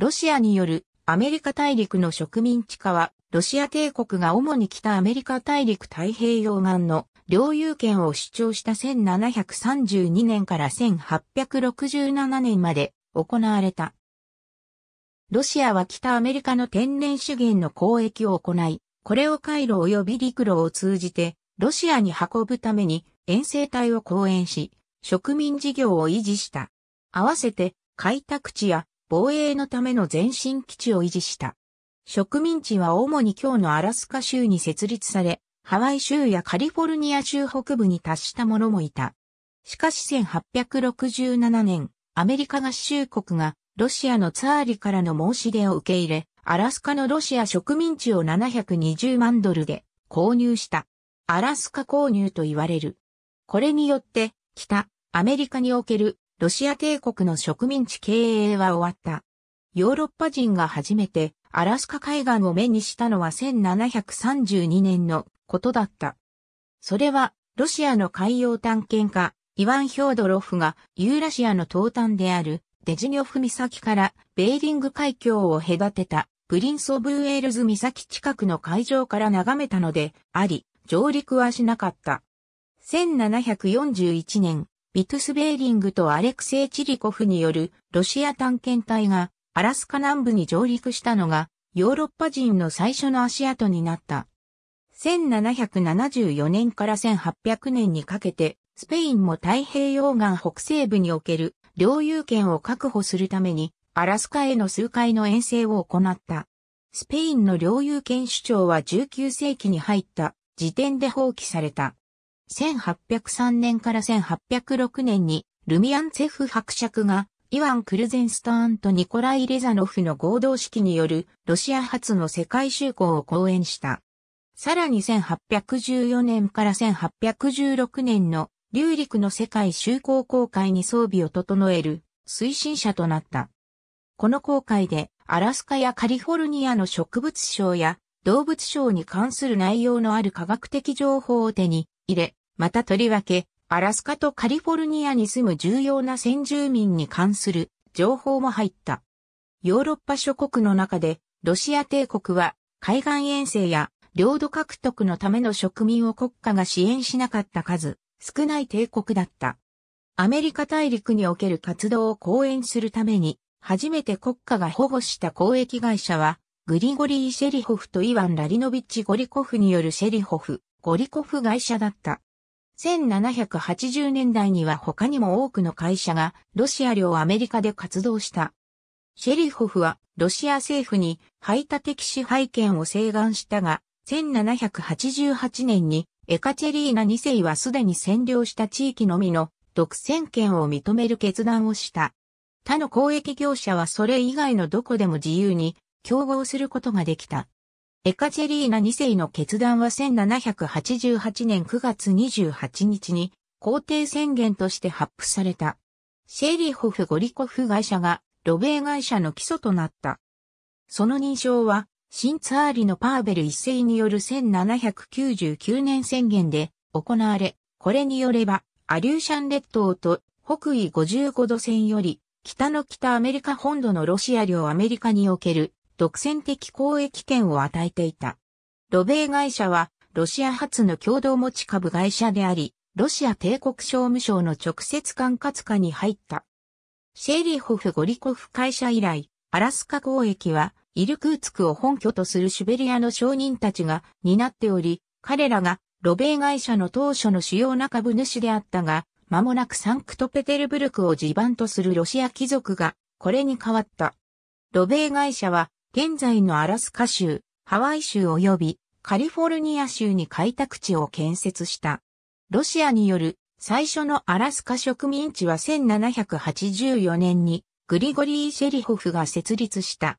ロシアによるアメリカ大陸の植民地化は、ロシア帝国が主に北アメリカ大陸太平洋岸の領有権を主張した1732年から1867年まで行われた。ロシアは北アメリカの天然資源の交易を行い、これを回路及び陸路を通じて、ロシアに運ぶために遠征隊を講演し、植民事業を維持した。合わせて開拓地や防衛のための前進基地を維持した。植民地は主に今日のアラスカ州に設立され、ハワイ州やカリフォルニア州北部に達した者もいた。しかし1867年、アメリカ合衆国がロシアのツァーリからの申し出を受け入れ、アラスカのロシア植民地を720万ドルで購入した。アラスカ購入と言われる。これによって、北、アメリカにおけるロシア帝国の植民地経営は終わった。ヨーロッパ人が初めてアラスカ海岸を目にしたのは1732年のことだった。それはロシアの海洋探検家イワン・ヒョードロフがユーラシアの東端であるデジニョフ岬からベーリング海峡を隔てたプリンス・オブ・ウェールズ岬近くの海上から眺めたのであり、上陸はしなかった。1741年、ビトゥス・ベーリングとアレクセイ・チリコフによるロシア探検隊がアラスカ南部に上陸したのがヨーロッパ人の最初の足跡になった。1774年から1800年にかけてスペインも太平洋岸北西部における領有権を確保するためにアラスカへの数回の遠征を行った。スペインの領有権主張は19世紀に入った時点で放棄された。1803年から1806年にルミアンツェフ伯爵がイワン・クルゼンスターンとニコライ・レザノフの合同式によるロシア初の世界就航を講演した。さらに1814年から1816年の流陸の世界就航公会に装備を整える推進者となった。この公会でアラスカやカリフォルニアの植物賞や動物賞に関する内容のある科学的情報を手に入れ、またとりわけ、アラスカとカリフォルニアに住む重要な先住民に関する情報も入った。ヨーロッパ諸国の中で、ロシア帝国は海岸遠征や領土獲得のための植民を国家が支援しなかった数、少ない帝国だった。アメリカ大陸における活動を講演するために、初めて国家が保護した公益会社は、グリゴリー・シェリホフとイワン・ラリノビッチ・ゴリコフによるシェリホフ、ゴリコフ会社だった。1780年代には他にも多くの会社がロシア領アメリカで活動した。シェリホフはロシア政府に排他的支配権を請願したが、1788年にエカチェリーナ2世はすでに占領した地域のみの独占権を認める決断をした。他の公益業者はそれ以外のどこでも自由に競合することができた。エカチェリーナ2世の決断は1788年9月28日に皇帝宣言として発布された。シェリーホフ・ゴリコフ会社がロベー会社の基礎となった。その認証は、新ツアーリのパーベル一世による1799年宣言で行われ、これによれば、アリューシャン列島と北緯55度線より、北の北アメリカ本土のロシア領アメリカにおける独占的交易権を与えていた。ロベー会社は、ロシア発の共同持ち株会社であり、ロシア帝国商務省の直接管轄下に入った。シェリホフ・ゴリコフ会社以来、アラスカ交易は、イルクーツクを本拠とするシュベリアの商人たちが担っており、彼らがロベー会社の当初の主要な株主であったが、間もなくサンクトペテルブルクを地盤とするロシア貴族が、これに変わった。ロベー会社は、現在のアラスカ州、ハワイ州及びカリフォルニア州に開拓地を建設した。ロシアによる最初のアラスカ植民地は1784年にグリゴリー・シェリホフが設立した。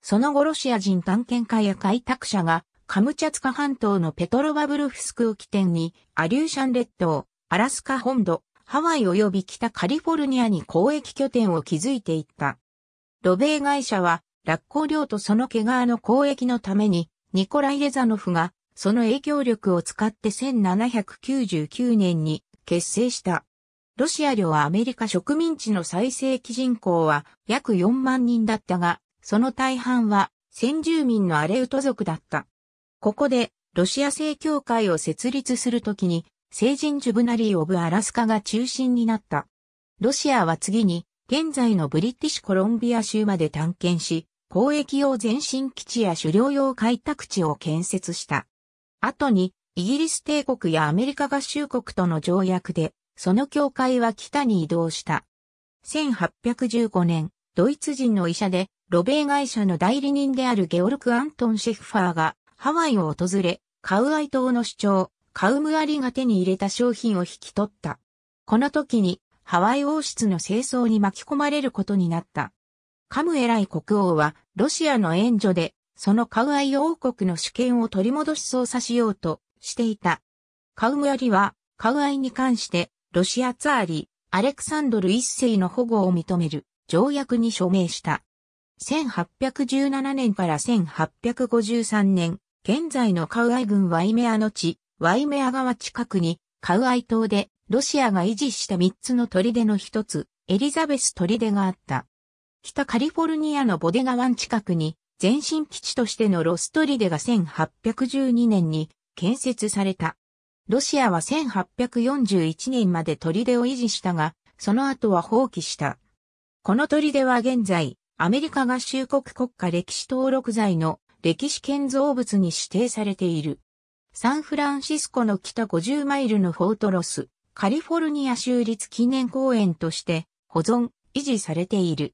その後ロシア人探検家や開拓者がカムチャツカ半島のペトロバブルフスクを起点にアリューシャン列島、アラスカ本土、ハワイ及び北カリフォルニアに交易拠点を築いていった。ロー会社は落光領とその毛皮の交易のために、ニコライ・レザノフが、その影響力を使って1799年に結成した。ロシア領はアメリカ植民地の最盛期人口は約4万人だったが、その大半は先住民のアレウト族だった。ここで、ロシア正教会を設立するときに、聖人ジュブナリー・オブ・アラスカが中心になった。ロシアは次に、現在のブリティッシュコロンビア州まで探検し、交易用前進基地や狩猟用開拓地を建設した。後に、イギリス帝国やアメリカ合衆国との条約で、その境界は北に移動した。1815年、ドイツ人の医者で、ロベー会社の代理人であるゲオルク・アントン・シェフファーが、ハワイを訪れ、カウアイ島の主張、カウムアリが手に入れた商品を引き取った。この時に、ハワイ王室の清掃に巻き込まれることになった。カムエライ国王は、ロシアの援助で、そのカウアイ王国の主権を取り戻し捜査しようとしていた。カウムアリは、カウアイに関して、ロシアツァーリ、アレクサンドル一世の保護を認める条約に署名した。1817年から1853年、現在のカウアイ軍ワイメアの地、ワイメア川近くに、カウアイ島で、ロシアが維持した三つの砦の一つ、エリザベス砦があった。北カリフォルニアのボデガ湾近くに前身基地としてのロストリデが1812年に建設された。ロシアは1841年まで砦を維持したが、その後は放棄した。この砦は現在、アメリカ合衆国国家歴史登録財の歴史建造物に指定されている。サンフランシスコの北50マイルのフォートロス、カリフォルニア州立記念公園として保存、維持されている。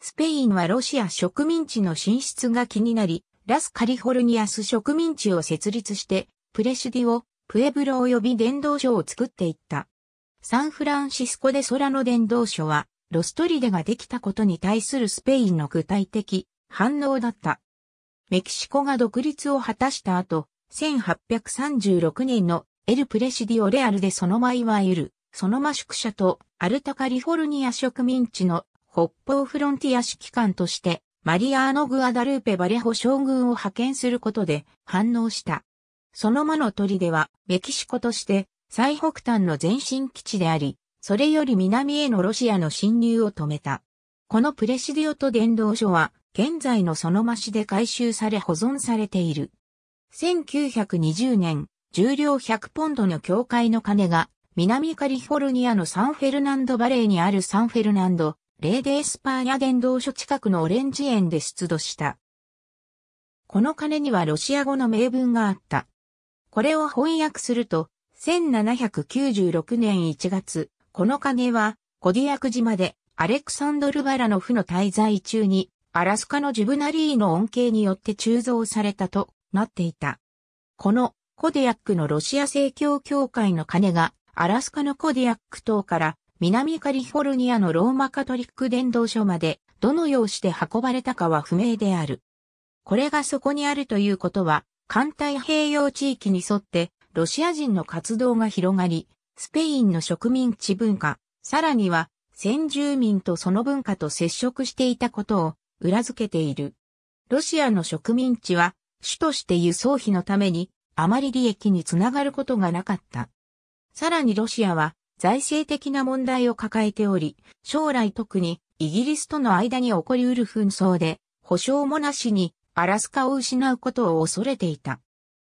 スペインはロシア植民地の進出が気になり、ラスカリフォルニアス植民地を設立して、プレシディオ、プエブロ及び伝道所を作っていった。サンフランシスコで空の伝道所は、ロストリデができたことに対するスペインの具体的反応だった。メキシコが独立を果たした後、1836年のエル・プレシディオ・レアルでそのまいわゆる、そのま宿舎とアルタカリフォルニア植民地の北方フロンティア指揮官として、マリアーノ・グアダルーペ・バレホ将軍を派遣することで反応した。その間の鳥では、メキシコとして、最北端の前進基地であり、それより南へのロシアの侵入を止めた。このプレシディオと伝道所は、現在のそのましで回収され保存されている。1920年、重量100ポンドの教会の鐘が、南カリフォルニアのサンフェルナンドバレーにあるサンフェルナンドレーデースパーニャ伝道所近くのオレンジ園で出土した。この鐘にはロシア語の名文があった。これを翻訳すると、1796年1月、この鐘は、コディアク島で、アレクサンドル・バラノフの滞在中に、アラスカのジュブナリーの恩恵によって鋳造されたとなっていた。このコディアックのロシア正教教会の鐘がアラスカのコディアック島から南カリフォルニアのローマカトリック伝道所まで、どのようして運ばれたかは不明である。これがそこにあるということは、環太平洋地域に沿って、ロシア人の活動が広がり、スペインの植民地文化、さらには、先住民とその文化と接触していたことを裏付けている。ロシアの植民地は、主として輸送費のために、あまり利益につながることがなかった。さらにロシアは、財政的な問題を抱えており、将来特にイギリスとの間に起こりうる紛争で、保証もなしにアラスカを失うことを恐れていた。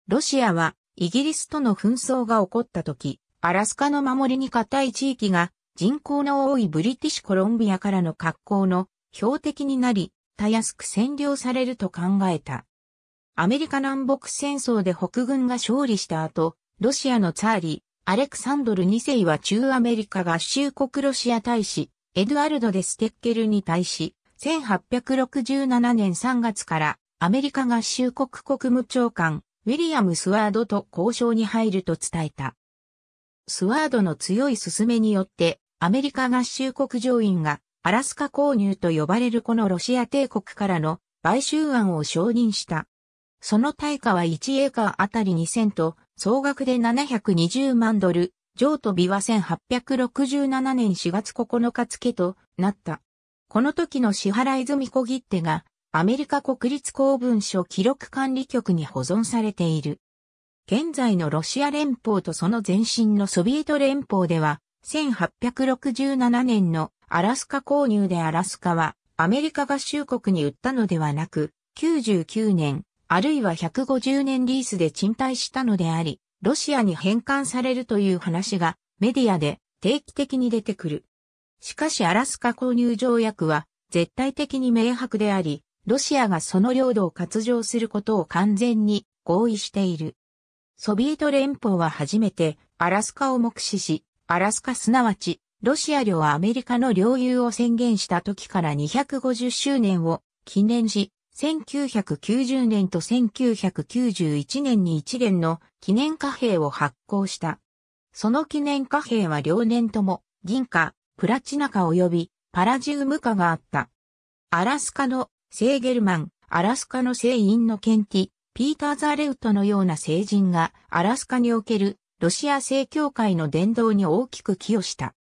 ロシアはイギリスとの紛争が起こった時、アラスカの守りに固い地域が人口の多いブリティッシュコロンビアからの格好の標的になり、たやすく占領されると考えた。アメリカ南北戦争で北軍が勝利した後、ロシアのツァーリ、ー、アレクサンドル2世は中アメリカ合衆国ロシア大使、エドゥアルド・デ・ステッケルに対し、1867年3月からアメリカ合衆国国務長官、ウィリアム・スワードと交渉に入ると伝えた。スワードの強い勧めによって、アメリカ合衆国上院がアラスカ購入と呼ばれるこのロシア帝国からの買収案を承認した。その対価は1エーカーあたり2000と総額で720万ドル、譲渡日は1867年4月9日付となった。この時の支払い済み小切手が、アメリカ国立公文書記録管理局に保存されている。現在のロシア連邦とその前身のソビエト連邦では、1867年のアラスカ購入でアラスカはアメリカ合衆国に売ったのではなく、99年あるいは150年リースで賃貸したのであり、ロシアに返還されるという話がメディアで定期的に出てくる。しかしアラスカ購入条約は絶対的に明白であり、ロシアがその領土を割譲することを完全に合意している。ソビエト連邦は初めてアラスカを目視し、アラスカすなわちロシア領はアメリカの領有を宣言した時から250周年を記念し、1990年と1991年に一連の記念貨幣を発行した。その記念貨幣は両年とも銀貨、プラチナ貨及びパラジウム貨があった。アラスカの聖ゲルマン、アラスカの聖院のケンピーター・ザ・レウトのような聖人がアラスカにおけるロシア正教会の伝道に大きく寄与した。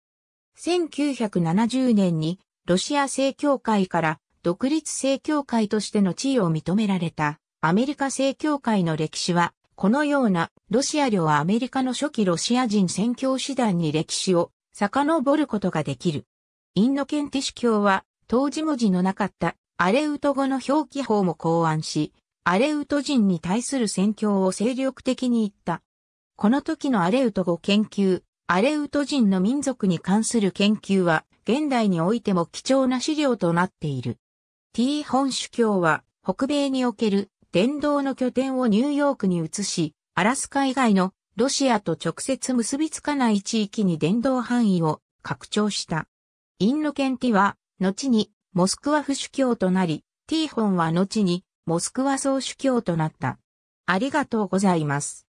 1970年にロシア正教会から独立正教会としての地位を認められた、アメリカ正教会の歴史は、このような、ロシア領はアメリカの初期ロシア人宣教師団に歴史を遡ることができる。インノケンティシュ教は、当時文字のなかったアレウト語の表記法も考案し、アレウト人に対する宣教を精力的に言った。この時のアレウト語研究、アレウト人の民族に関する研究は、現代においても貴重な資料となっている。T 本主教は北米における伝道の拠点をニューヨークに移し、アラスカ以外のロシアと直接結びつかない地域に伝道範囲を拡張した。インノケンティは、後にモスクワ府主教となり、ティーホンは後にモスクワ総主教となった。ありがとうございます。